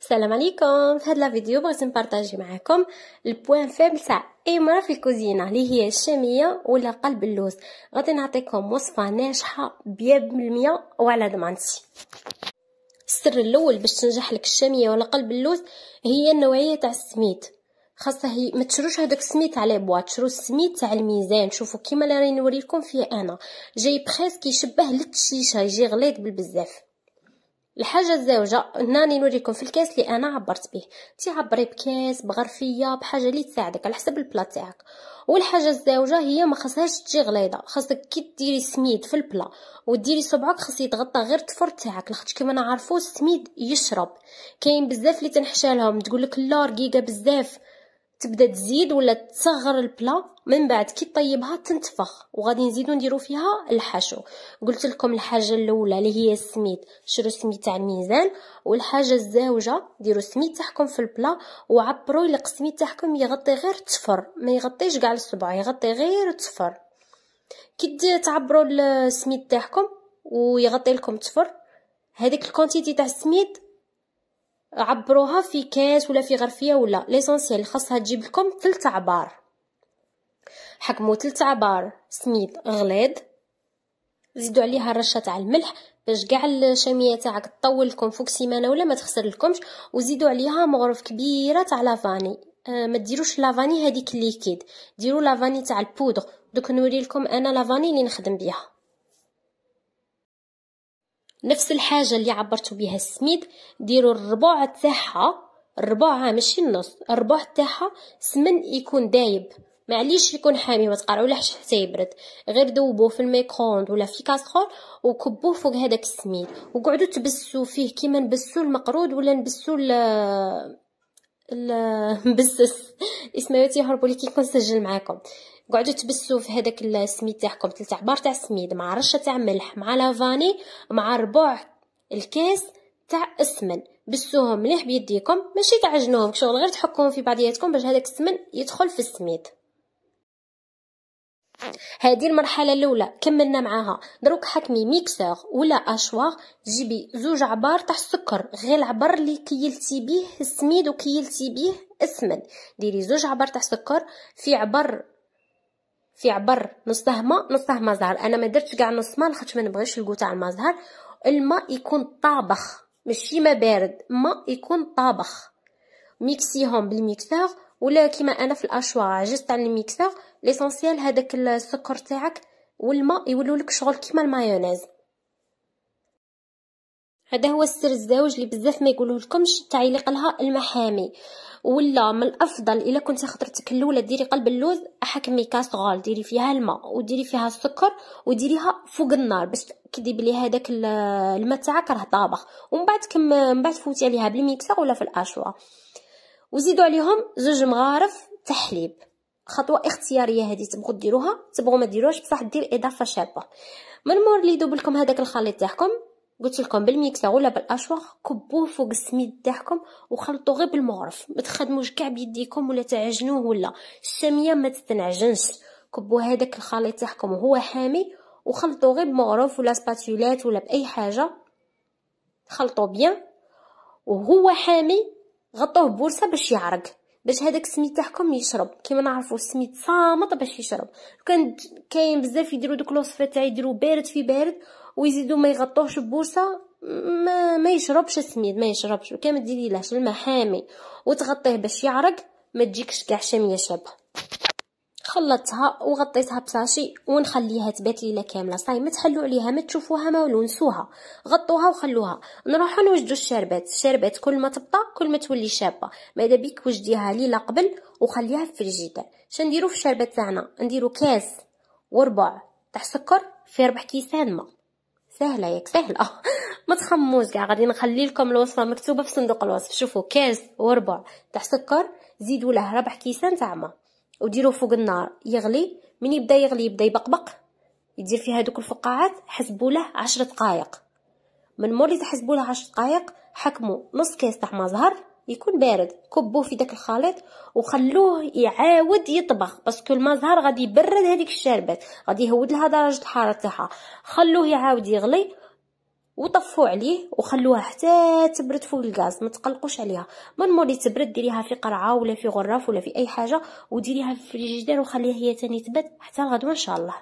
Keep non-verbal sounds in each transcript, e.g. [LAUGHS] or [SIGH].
السلام عليكم في هاد الفيديو بغيت نبارطاجي معكم البوان فيبل تاع اي مرا في الكوزينه اللي هي الشاميه ولا قلب اللوز غادي نعطيكم وصفه ناجحه مية وعلى ضمانتي السر الاول باش تنجح لك الشاميه ولا قلب اللوز هي النوعيه تاع السميد خاصه هي ما تشروش هذاك السميد على بواط شرو السميد تاع الميزان شوفوا كيما اللي راني نوريكم فيه انا جاي بريسك يشبه للتشيشه يجي غليظ بالبزاف الحاجه الزوجه ناني نوريكم في الكاس اللي انا عبرت به تعبري بكاس بغرفيه بحاجه اللي تساعدك على حسب البلا تاعك والحاجه الزوجه هي ما خصهاش تجي غليظه خاصك كي ديري سميد في البلا وديري صبعك خاص يتغطى غير التفر تاعك لاخاطش كيما نعرفو السميد يشرب كاين بزاف اللي تنحشالهم تقولك لا رقيقه بزاف تبدا تزيد ولا تصغر البلا من بعد كي طيبها تنتفخ وغادي نزيدو نديرو فيها الحشو قلت لكم الحاجه الاولى اللي هي السميد شرو السميد تاع الميزان والحاجه الزاوجه ديروا السميد تاعكم في البلا وعبروا الا السميد تاعكم يغطي غير التفر ما يغطيش كاع الصبع يغطي غير التفر كي تعبروا السميد تاعكم ويغطي لكم التفر هذيك الكونتيتي تاع السميد عبروها في كاس ولا في غرفيه ولا ليسونسيال خاصها تجيب لكم ثلاث عبار حكموا ثلاث عبار سميد غليظ زيدوا عليها رشه تاع الملح باش كاع الشاميه تاعك تطول لكم فوق سيمانه ولا ما تخسر لكمش وزيدوا عليها مغرف كبيره تاع لافاني آه ما ديروش لافاني هذيك ليكيد ديروا لافاني تاع البودر دوك نوري لكم انا لافاني اللي نخدم بها نفس الحاجة اللي عبرتو بها السميد ديروا الربع تاعها الربع ماشي النص الربع تاعها سمن يكون دايب معليش يكون حامي ما لحش حتى يبرد غير دوبوه في الميكروند ولا في كاسرول وكبوه فوق هذاك السميد وقعدوا تبسوا فيه كيما نبسوا المقرود ولا نبسوا المبسس [LAUGHS] اسمعوا تيهربوا لي كيكون سجل معاكم قعدوا تبسوا في هذاك السميد تاعكم ثلاث عبار تاع سميد مع رشه تاع ملح مع لافاني مع ربع الكاس تاع السمن بسوهم مليح بيديكم ماشي تعجنوهم شغل غير تحكوهم في بعضياتكم باش هذاك السمن يدخل في السميد هذه المرحلة الأولى كملنا معاها دروك حكمي ميكسور ولا أشواغ جيبي زوج عبار تاع السكر غير العبر اللي كيلتي بيه السميد وكيلتي بيه السمن ديري زوج عبار تاع السكر في عبر في عبر نصه ماء نصه دهمه زهر انا ما درتش كاع نص ماء خاطر ما نبغيش الكو تاع الما زهر الماء يكون طابخ ماشي ما بارد ماء يكون طابخ ميكسيهم بالميكسور ولا كيما انا في الاشواغ عجزت على الميكسور ليسونسيال هذاك السكر تاعك والماء يولولك شغل كيما المايونيز هذا هو السر الزواج اللي بزاف ما يقولوه لكمش تعليق لها المحامي ولا من الافضل الا كنت خطرتك الاولى ديري قلب اللوز حكمي كاسغول ديري فيها الماء وديري فيها السكر وديريها فوق النار باش كديب بلي هذاك الماء تاعك راه طابخ ومن بعد كم من بعد فوتي عليها بالميكسر ولا في الاشوا وزيدوا عليهم زوج مغارف تحليب خطوه اختياريه هذه تبغوا ديروها تبغوا ما ديروهاش بصح دير اضافه شابه من مور اللي يذوب لكم هذاك الخليط تاعكم قلت لكم بالميكسر ولا بالاشواغ كبوه فوق السميد تاعكم وخلطوه غير بالمغرف ما تخدموش كاع بيديكم ولا تعجنوه ولا الساميه ما تتنعجنش كبوا هذاك الخليط تاعكم وهو حامي وخلطوا غير بمغرف ولا سباتولات ولا باي حاجه خلطوا بيان وهو حامي غطوه بورصه باش يعرق باش هذاك السميد تاعكم يشرب كيما نعرفوا السميد صامط باش يشرب كان كاين بزاف يديروا دوك الوصفه تاع يديروا بارد في بارد ويزيدوا ما يغطوهش ببورصه ما, ما يشربش السميد ما يشربش كيما ديري لهش الماء حامي وتغطيه باش يعرق ما تجيكش كاع شاميه شابه خلطتها وغطيتها بساشي ونخليها تبات ليله كامله صاي ما تحلوا عليها ما تشوفوها ما والو نسوها غطوها وخلوها نروحوا نوجدوا الشربات الشربات كل ما تبطا كل ما تولي شابه ماذا بيك وجديها ليله قبل وخليها في الفريجيدير شنديروا في الشربات تاعنا نديروا كاس وربع تاع سكر في ربع كيسان ما سهله ياك سهله [LAUGHS] ما تخموش كاع غادي نخلي لكم الوصفه مكتوبه في صندوق الوصف شوفوا كاس وربع تاع سكر زيدوا له ربع كيسان تاع ما وديروه فوق النار يغلي من يبدا يغلي يبدا يبقبق يدير فيه دوك الفقاعات حسبوا له 10 دقائق من مور اللي تحسبوا له 10 دقائق حكموا نص كاس تاع ما زهر يكون بارد كبوه في داك الخليط وخلوه يعاود يطبخ باسكو زهر غادي يبرد هذيك الشربات غادي يهود لها درجه الحراره تاعها خلوه يعاود يغلي وطفوا عليه وخلوها حتى تبرد فوق الغاز ما تقلقوش عليها من موري تبرد ديريها في قرعه ولا في غرف ولا في اي حاجه وديريها في الفريجيدير وخليها هي تاني تبرد حتى الغدوه ان شاء الله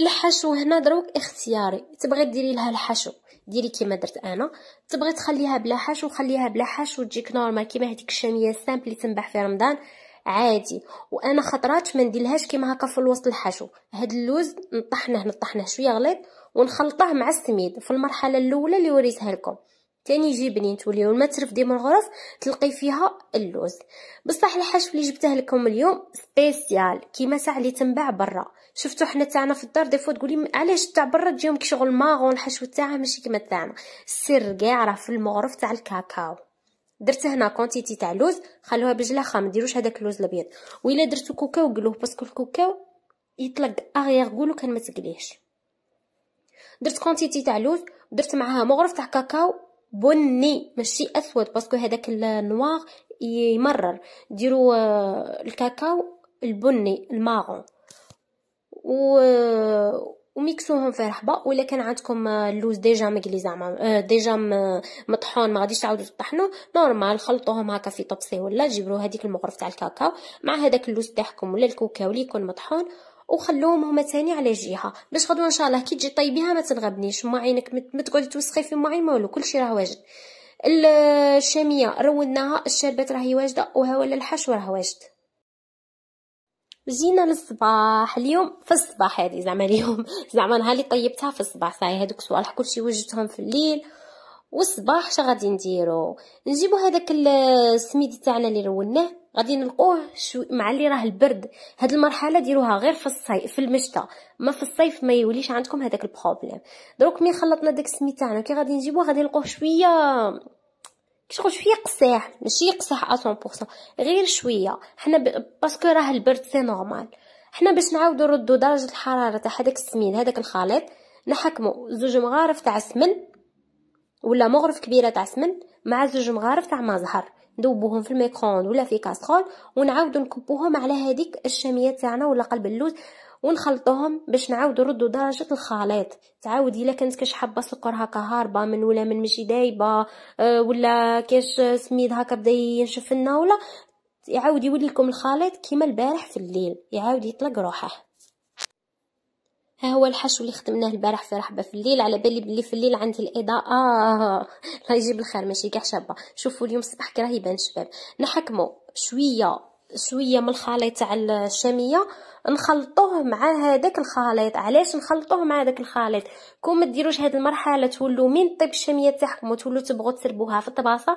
الحشو هنا دروك اختياري تبغي ديري لها الحشو ديري كيما درت انا تبغي تخليها بلا حشو خليها بلا حشو تجيك نورمال كيما هذيك الشاميه السامبل اللي تنباع في رمضان عادي وانا خطرات ما نديرلهاش كيما هكا في الوسط الحشو هاد اللوز نطحنه نطحنه شويه غليظ ونخلطه مع السميد في المرحله الاولى اللي وريتها لكم تاني يجي بنين توليو ترفدي من الغرف تلقي فيها اللوز بصح الحشو اللي جبته لكم اليوم سبيسيال كيما تاع اللي تنباع برا شفتو حنا تاعنا في الدار ديفو تقولي علاش تاع برا تجيهم كي شغل ماغون الحشو تاعها ماشي كيما تاعنا السر كاع راه في المغرف تاع الكاكاو درت هنا كونتيتي تاع لوز خلوها بجله خام ديروش هذاك اللوز الابيض و الا درتو كوكاو قلوه باسكو الكوكاو يطلق اغيغ قولو كان ما تقليهش درت كونتيتي تاع لوز درت معاها مغرف تاع كاكاو بني ماشي اسود باسكو هذاك النوار يمرر ديروا آه، الكاكاو البني الماغون و آه، وميكسوهم في رحبه ولا كان عندكم آه، اللوز ديجا مقلي زعما ديجا مطحون ما غاديش تعاودوا تطحنوه نورمال خلطوهم هكا في طبسي ولا جبروا هذيك المغرف تاع الكاكاو مع هذاك اللوز تاعكم ولا الكوكاو اللي يكون مطحون وخلوهم هما تاني على جهه باش غدوه ان شاء الله كي تجي طيبيها ما تنغبنيش ما عينك ما تقعدي توسخي في ما عين ما والو كلشي راه واجد الشاميه روناها الشربات راهي واجده وها ولا الحشو راه واجد جينا للصباح اليوم في الصباح هذه زعما اليوم [LAUGHS] زعما نهار اللي طيبتها في الصباح صاي هذوك الصوالح كلشي وجدتهم في الليل والصباح شغادي نديرو نجيبو هذاك السميدي تاعنا اللي روناه غادي نلقوه شو مع اللي راه البرد هاد المرحله ديروها غير في الصيف في المشتى ما في الصيف ما يوليش عندكم هذاك البروبليم دروك ملي خلطنا داك السميت تاعنا كي غادي نجيبوه غادي نلقوه شويه شغل شويه قساح ماشي قساح 100% غير شويه حنا ب... باسكو راه البرد سي نورمال حنا باش نعاودو نردو درجه الحراره تاع هذاك السمين هذاك الخليط نحكمو زوج مغارف تاع سمن ولا مغرف كبيره تاع سمن مع زوج مغارف تاع مزهر ندوبوهم في الميكرون ولا في كاسرول ونعاودو نكبوهم على هذيك الشاميه تاعنا ولا قلب اللوز ونخلطوهم باش نعاودو نردو درجه الخليط تعاودي الا كانت كاش حابه سكر هكا هاربه من ولا من ماشي دايبه آه، ولا كاش سميد هكا بدا ينشف لنا ولا يعاود يولي لكم الخليط كيما البارح في الليل يعاود يطلق روحه ها هو الحشو اللي خدمناه البارح في رحبه في الليل على بالي بلي في الليل عندي الاضاءه آه. [LAUGHS] الله يجيب الخير ماشي كاع شابه شوفوا اليوم الصباح راه يبان شباب نحكمو شويه شويه من الخليط تاع الشاميه نخلطوه مع هذاك الخليط علاش نخلطوه مع هذاك الخليط كون ما ديروش هذه المرحله تولوا من طيب الشاميه تاعكم وتولوا تبغوا تسربوها في الطباسه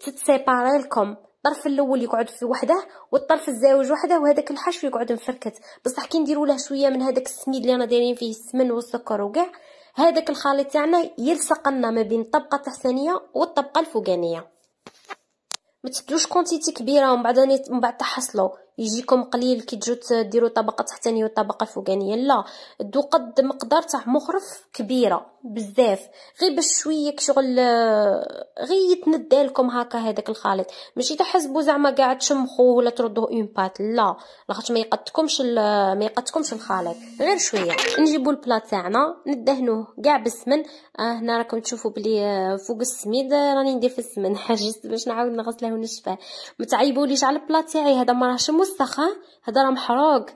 تتسيباري لكم الطرف الاول يقعد في وحده والطرف الزاوج وحده وهذاك الحشو يقعد مفركت بصح كي نديروا له شويه من هذاك السميد اللي انا دايرين فيه السمن والسكر وكاع هذاك الخليط تاعنا يلصق لنا ما بين الطبقه التحتانيه والطبقه الفوقانيه ما تدوش كونتيتي كبيره ومن بعد من بعد تحصلوا يجيكم قليل كي تجو ديروا طبقه تحتانيه وطبقه فوقانيه لا دو قد مقدار تاع مخرف كبيره بزاف غير باش شويه كشغل آه، غير يتندى لكم هكا هذاك الخليط ماشي تحسبوا زعما كاع تشمخوه ولا تردوه اون بات لا لاخاطش ما يقدكمش ما يقدكمش الخليط غير شويه نجيبوا البلا تاعنا ندهنوه كاع بالسمن آه، هنا راكم تشوفوا بلي آه، فوق السميد راني ندير في السمن [LAUGHS] حاجه باش نعاود نغسله ونشفاه متعيبوليش على البلا تاعي هذا ما راهش وسخ هذا راه محروق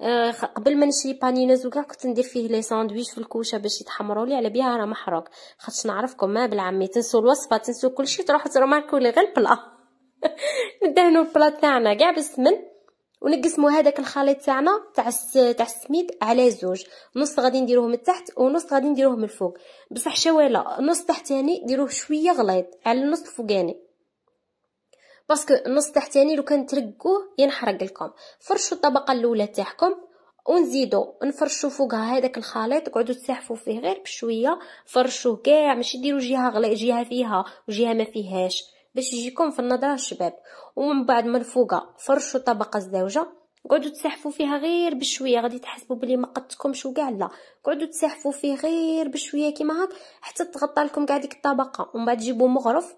آه قبل ما نشري بانينوز وكاع كنت ندير فيه لي ساندويش في الكوشه باش يتحمروا لي على بها راه محروق خاطش نعرفكم ما بالعمي تنسوا الوصفه تنسوا كلشي تروحوا تروماركو لي غير البلا [LAUGHS] ندهنوا البلا تاعنا كاع بالسمن ونقسموا هذاك الخليط تاعنا تاع تاع السميد على زوج نص غادي نديروه من التحت ونص غادي نديروه من الفوق بصح شواله نص تحتاني ديروه شويه غليظ على النص الفوقاني باسكو النص تحتاني لو كان ترقوه ينحرق لكم فرشوا الطبقه الاولى تاعكم ونزيدو نفرشو فوقها هذاك الخليط قعدوا تسحفوا فيه غير بشويه فرشوه كاع ماشي ديروا جهه غلا جهه فيها وجهه ما فيهاش باش يجيكم في النظره شباب ومن بعد من فوقها فرشوا طبقه زوجه قعدوا تسحفوا فيها غير بشويه غادي تحسبوا بلي ما قدتكمش وكاع لا قعدوا تسحفوا فيه غير بشويه كيما هاك حتى تغطى لكم كاع ديك الطبقه ومن بعد جيبوا مغرف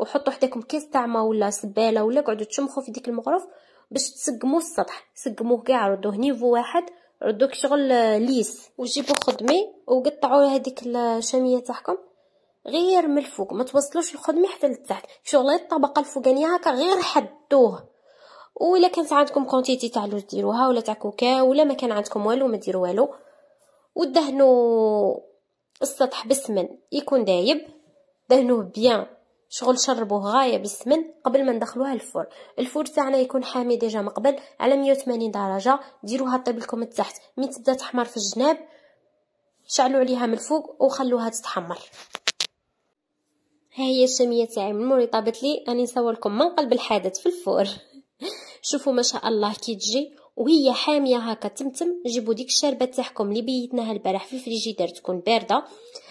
وحطوا حداكم كيس تاع ما ولا سباله ولا قعدوا تشمخوا في ديك المغرف باش تسقموا السطح سقموه كاع ردوه نيفو واحد ردوك شغل آه، ليس وجيبوا خدمي وقطعوا هذيك الشاميه تاعكم غير من الفوق ما توصلوش الخدمي حتى لتحت شغل الطبقه الفوقانيه هكا غير حدوه ولا كانت عندكم كونتيتي تاع لوز ديروها ولا تاع كوكا ولا ما كان عندكم والو ما ديروا والو ودهنوا السطح بسمن يكون دايب دهنوه بيان شغل شربوه غايه بالسمن قبل ما ندخلوها الفور الفور تاعنا يكون حامي ديجا من قبل على 180 درجه ديروها طيب لكم تحت من تبدا تحمر في الجناب شعلوا عليها من الفوق وخلوها تتحمر ها هي الشاميه تاعي من موري طابت لي راني نصور لكم من قلب الحادث في الفور [LAUGHS] شوفوا ما شاء الله كي تجي وهي حاميه هكا تمتم جيبوا ديك الشربه تاعكم اللي بيتناها البارح في الفريجيدير تكون بارده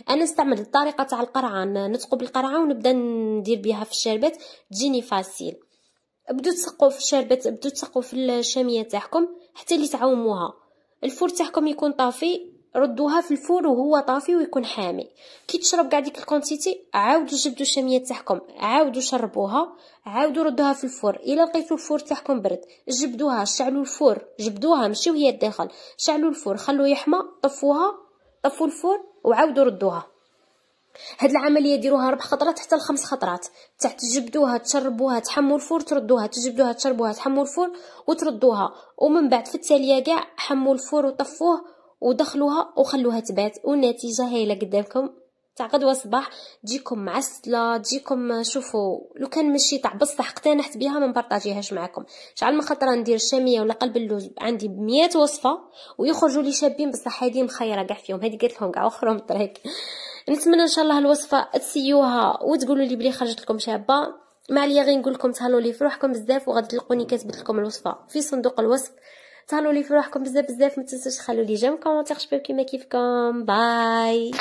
انا نستعمل الطريقه تاع القرعه نتقب بالقرعه ونبدا ندير بها في الشربات تجيني فاسيل بدو تسقوا في الشربات بدو تسقوا في الشاميه تاعكم حتى اللي تعوموها الفور تاعكم يكون طافي ردوها في الفور وهو طافي ويكون حامي كي تشرب كاع ديك الكونتيتي عاودوا جبدوا الشاميه تاعكم عاودوا شربوها عاودوا ردوها في الفور الا لقيتوا الفور تاعكم برد جبدوها شعلوا الفور جبدوها ماشي وهي داخل شعلوا الفور خلوه يحمى طفوها طفوا الفور وعاودوا ردوها هاد العمليه ديروها ربع خطرات حتى لخمس خطرات تاع تجبدوها تشربوها تحموا الفور تردوها تجبدوها تشربوها تحموا الفور وتردوها ومن بعد في التاليه كاع حموا الفور وطفوه ودخلوها وخلوها تبات والنتيجه هايله قدامكم تاع غدوه صباح تجيكم معسله تجيكم شوفوا لو كان ماشي تاع بصح اقتنعت بها ما نبارطاجيهاش معاكم شحال من خطره ندير الشاميه ولا قلب اللوز عندي بمية وصفه ويخرجوا لي شابين بصح هذه مخيره كاع فيهم هذه قلت لهم كاع وخرهم الطريق نتمنى ان شاء الله الوصفه تسيوها وتقولوا لي بلي خرجت لكم شابه ما عليا غير نقول لكم تهلاو لي في روحكم بزاف وغادي تلقوني كاتبت لكم الوصفه في صندوق الوصف تهلاو لي في روحكم بزاف بزاف ما تنساوش تخلوا لي جيم كومونتير شباب كيما كيفكم باي